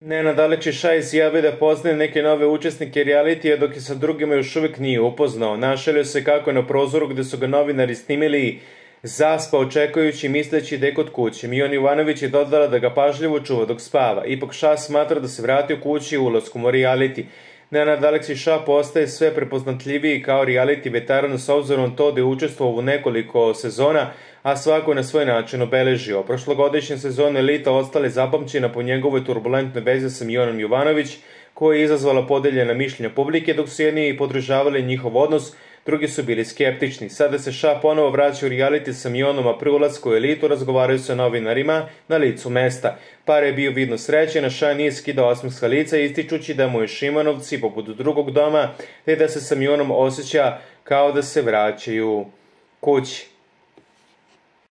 Nenad Aleksić Šaj izjavio da, da poznaje neke nove učesnike realitija dok je sa drugima još uvek nije upoznao. Našelio se kako je na prozoru gde su ga novinari snimili zaspao čekajući misleći da je kod kuće. Mion Ivanović je dodala da ga pažljivo čuva dok spava. Ipak Ša smatra da se vratio kući ulaskom u reality. Nenad Aleksić Ša postaje sve prepoznatljiviji kao reality veteran s obzirom to da je učestvovao u nekoliko sezona, a svako na svoj način obeležio. Prošlogodišnje sezone Elita ostale zapamćena po njegovoj turbulentnoj vezi sa Mijonom Jovanović, koja je izazvala podeljena mišljenja publike, dok su jedni podržavali njihov odnos, Drugi su bili skeptični. Sada se Ša ponovo vraća u reality sa Mionom, a pri ulazku u elitu razgovaraju sa novinarima na licu mesta. Par je bio vidno srećen, a Ša nije skidao osmih sa lica, ističući da mu je Šimanovci poput drugog doma, te da se sa Mionom osjeća kao da se vraćaju kući.